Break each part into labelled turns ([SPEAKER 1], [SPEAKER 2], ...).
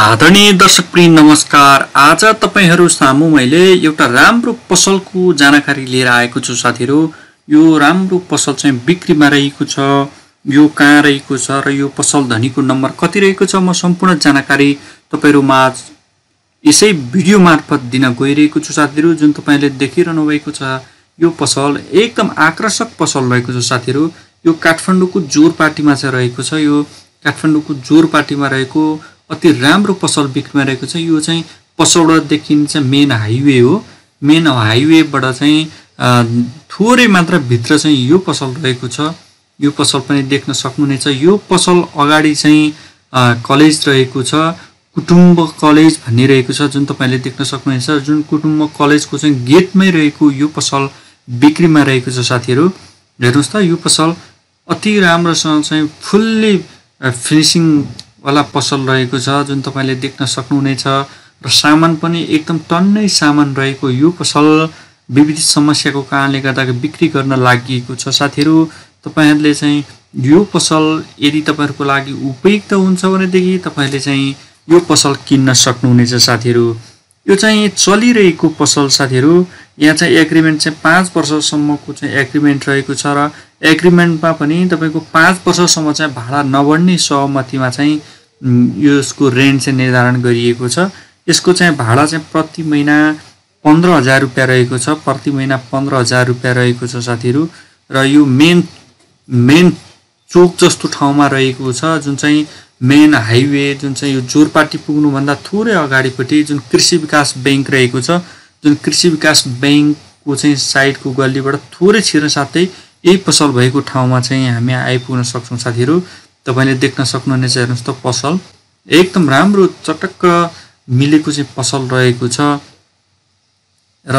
[SPEAKER 1] आदरणीय दर्शक प्रिय नमस्कार आज तपाईँहरू सामु मैले एउटा राम्रो पसलको जानकारी लिएर आएको छु साथीहरू यो राम्रो पसल चाहिँ बिक्रीमा रहेको छ यो कहाँ रहेको छ र यो पसल धनीको नम्बर कति रहेको छ म सम्पूर्ण जानकारी तपाईँहरूमा यसै भिडियो मार्फत दिन गइरहेको छु साथीहरू जुन तपाईँले देखिरहनु भएको छ यो पसल एकदम आकर्षक पसल रहेको छ साथीहरू यो काठमाडौँको जोरपाटीमा चाहिँ रहेको छ यो काठमाडौँको जोरपाटीमा रहेको अति राम्रो पसल बिक्रीमा रहेको छ यो चाहिँ पसौडादेखि चाहिँ मेन हाइवे हो मेन हाइवेबाट चाहिँ थोरै मात्र भित्र चाहिँ यो पसल रहेको छ यो पसल पनि देख्न सक्नुहुनेछ यो पसल अगाडि चाहिँ कलेज रहेको छ कुटुम्ब कलेज भनिरहेको छ जुन तपाईँले देख्न सक्नुहुनेछ जुन कुटुम्ब कलेजको चाहिँ गेटमै रहेको यो पसल बिक्रीमा रहेको छ साथीहरू हेर्नुहोस् त यो पसल अति राम्रोसँग चाहिँ फुल्ली फिनिसिङ वाला पसल रहेको छ जुन तपाईँले देख्न सक्नुहुनेछ र सामान पनि एकदम टन्नै सामान रहेको यो पसल विविध समस्याको कारणले गर्दा बिक्री गर्न लागि छ साथीहरू तपाईँहरूले चाहिँ यो पसल यदि तपाईँहरूको लागि उपयुक्त हुन्छ भनेदेखि तपाईँहरूले चाहिँ यो पसल किन्न सक्नुहुनेछ साथीहरू यो चाहिँ चलिरहेको पसल साथीहरू यहाँ चाहिँ एग्रिमेन्ट चाहिँ पाँच वर्षसम्मको चाहिँ एग्रिमेन्ट रहेको छ र एग्रिमेन्टमा पनि तपाईँको पाँच वर्षसम्म चाहिँ भाडा नबढ्ने सहमतिमा चाहिँ यसको रेन्ट चाहिँ निर्धारण गरिएको छ यसको चाहिँ भाडा चाहिँ प्रति महिना पन्ध्र हजार रुपियाँ रहेको छ प्रति महिना पन्ध्र हजार रुपियाँ रहेको छ साथीहरू र यो मेन मेन चोक जस्तो ठाउँमा रहेको छ जुन चाहिँ मेन हाइवे जुन चाहिँ यो जोरपाटी पुग्नुभन्दा थोरै अगाडिपट्टि जुन कृषि विकास ब्याङ्क रहेको छ जुन कृषि विकास ब्याङ्कको चाहिँ साइडको गल्लीबाट थोरै छिर्न साथै यही पसल भएको ठाउँमा चाहिँ हामी आइपुग्न सक्छौँ साथीहरू तपाईँले देख्न सक्नुहुनेछ हेर्नुहोस् त पसल एकदम राम्रो चटक्क मिलेको चाहिँ पसल रहेको छ र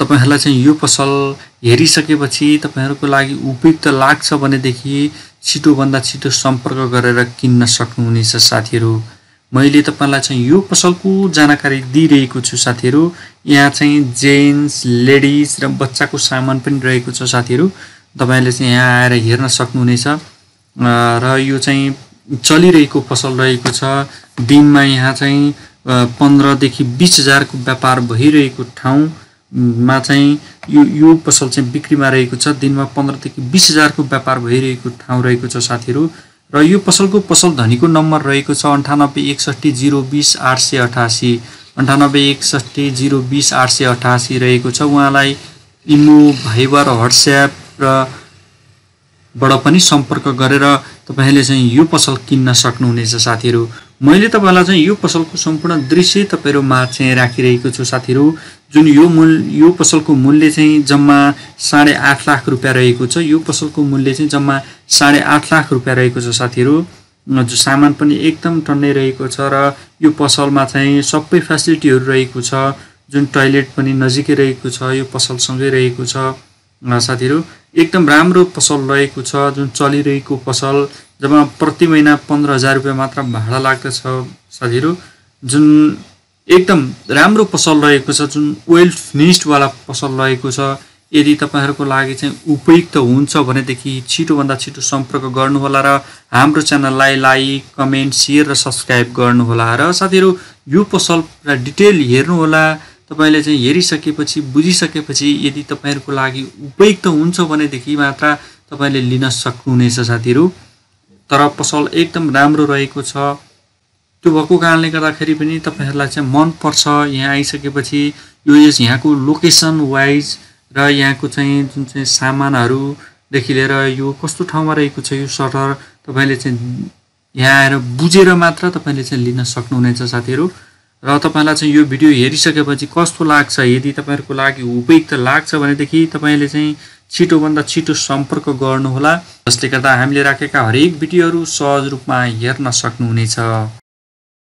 [SPEAKER 1] तपाईँहरूलाई चाहिँ यो पसल हेरिसकेपछि तपाईँहरूको लागि उपयुक्त लाग्छ भनेदेखि छिटोभन्दा छिटो सम्पर्क गरेर किन्न सक्नुहुनेछ साथीहरू मैले तपाईँलाई चाहिँ यो पसलको जानकारी दिइरहेको छु साथीहरू यहाँ चाहिँ जेन्ट्स लेडिज र बच्चाको सामान पनि रहेको छ साथीहरू तपाईँले चाहिँ यहाँ आएर हेर्न सक्नुहुनेछ र यो चाहिँ चलिरहेको पसल रहेको छ दिनमा यहाँ चाहिँ पन्ध्रदेखि बिस हजारको व्यापार भइरहेको ठाउँमा चाहिँ यो यो पसल चाहिँ बिक्रीमा रहेको छ दिनमा पन्ध्रदेखि बिस हजारको व्यापार भइरहेको ठाउँ रहेको छ साथीहरू र यो पसलको पसल धनीको नम्बर रहेको छ अन्ठानब्बे एकसट्ठी जिरो बिस आठ सय अठासी अन्ठानब्बे एकसट्ठी जिरो बिस आठ सय अठासी रहेको छ उहाँलाई इमो भाइबर वाट्सएप र बाट पनि सम्पर्क गरेर तपाईँले चाहिँ यो पसल किन्न सक्नुहुनेछ साथीहरू मैले तपाईँलाई चाहिँ यो पसलको सम्पूर्ण दृश्य तपाईँहरूमा चाहिँ राखिरहेको छु साथीहरू जुन यो मूल यो पसलको मूल्य चाहिँ जम्मा साढे आठ लाख रुपियाँ रहेको छ यो पसलको मूल्य चाहिँ जम्मा साढे आठ लाख रुपियाँ रहेको छ साथीहरू जो सामान पनि एकदम टन्नै रहेको छ र यो पसलमा चाहिँ सबै फेसिलिटीहरू रहेको छ जुन टोइलेट पनि नजिकै रहेको छ यो पसलसँगै रहेको छ साथीहरू एकदम राम्रो पसल रहेको छ जुन चलिरहेको पसल जब प्रति महिना पन्ध्र हजार रुपियाँ मात्र भाडा लाग्दछ साथीहरू जुन एकदम राम्रो पसल रहेको छ जुन वेल फिनिस्डवाला पसल रहेको छ यदि तपाईँहरूको लागि चाहिँ उपयुक्त हुन्छ भनेदेखि छिटोभन्दा छिटो सम्पर्क गर्नुहोला र हाम्रो च्यानललाई लाइक कमेन्ट सेयर र सब्सक्राइब गर्नुहोला र साथीहरू यो पसल डिटेल हेर्नुहोला तपाईँले चाहिँ हेरिसकेपछि बुझिसकेपछि यदि तपाईँहरूको लागि उपयुक्त हुन्छ भनेदेखि मात्र तपाईँले लिन सक्नुहुनेछ साथीहरू तर पसल एकदम राम्रो रहेको छ त्यो भएको कारणले गर्दाखेरि पनि तपाईँहरूलाई चाहिँ मनपर्छ यहाँ आइसकेपछि यो यस यहाँको लोकेसन वाइज र यहाँको चाहिँ जुन चाहिँ सामानहरूदेखि लिएर यो कस्तो ठाउँमा रहेको छ यो सटर तपाईँले चाहिँ यहाँ आएर बुझेर मात्र तपाईँले चाहिँ लिन सक्नुहुनेछ साथीहरू र तपाईँलाई चाहिँ यो भिडियो हेरिसकेपछि कस्तो लाग्छ यदि तपाईँहरूको लागि उपयुक्त लाग्छ भनेदेखि तपाईँले चाहिँ छिटोभन्दा छिटो सम्पर्क गर्नुहोला जसले गर्दा हामीले राखेका हरेक भिडियोहरू सहज रूपमा हेर्न सक्नुहुनेछ